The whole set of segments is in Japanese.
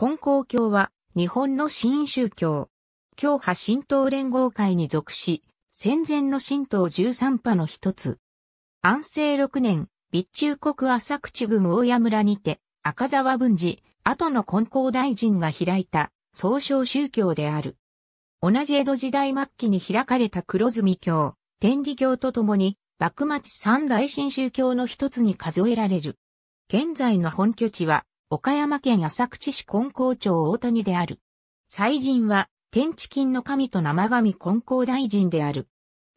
根高教は日本の新宗教。教派神道連合会に属し、戦前の神道13派の一つ。安政6年、備中国浅口郡大谷村にて、赤沢文治、後の根高大臣が開いた、総称宗教である。同じ江戸時代末期に開かれた黒住教、天理教とともに、幕末三大新宗教の一つに数えられる。現在の本拠地は、岡山県浅口市根高町大谷である。祭神は、天地金の神と生神根高大臣である。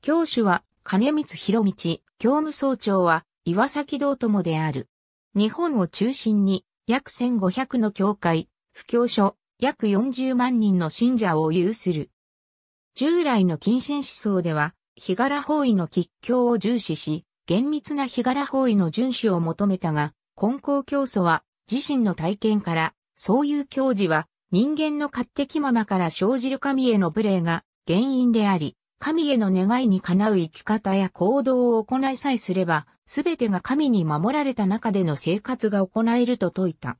教主は、金光博道、教務総長は、岩崎道友である。日本を中心に、約1500の教会、布教所、約40万人の信者を有する。従来の近親思想では、日柄方位の吉凶を重視し、厳密な日柄方位の遵守を求めたが、根高教祖は自身の体験から、そういう教示は人間の勝手気ままから生じる神への無礼が原因であり、神への願いにかなう生き方や行動を行いさえすれば、すべてが神に守られた中での生活が行えると説いた。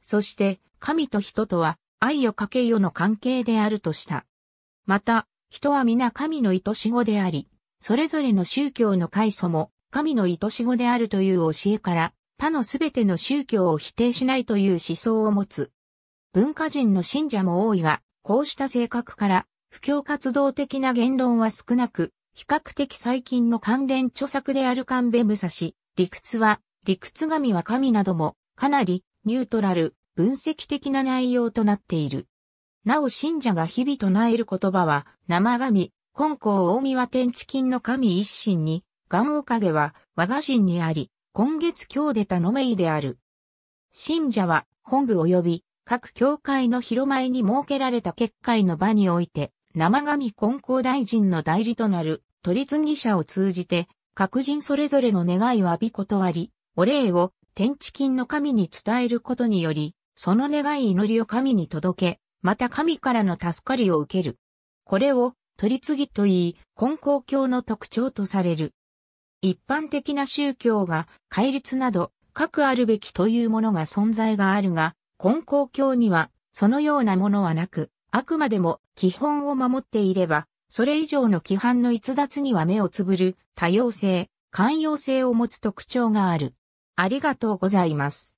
そして、神と人とは、愛をかけよの関係であるとした。また、人は皆神の愛し子であり、それぞれの宗教の開祖も神の愛し子であるという教えから、他のすべての宗教を否定しないという思想を持つ。文化人の信者も多いが、こうした性格から、布教活動的な言論は少なく、比較的最近の関連著作であるベム武蔵、理屈は、理屈神は神なども、かなりニュートラル、分析的な内容となっている。なお信者が日々唱える言葉は、生神、根高大見は天地金の神一心に、願おかげは我が神にあり、今月今日出たのめいである。信者は本部及び各教会の広前に設けられた結界の場において、生神根高大臣の代理となる取次者を通じて、各人それぞれの願いを浴び断り、お礼を天地金の神に伝えることにより、その願い祈りを神に届け、また神からの助かりを受ける。これを取り次ぎと言い、根高教の特徴とされる。一般的な宗教が戒律など、各あるべきというものが存在があるが、根高教にはそのようなものはなく、あくまでも基本を守っていれば、それ以上の規範の逸脱には目をつぶる多様性、寛容性を持つ特徴がある。ありがとうございます。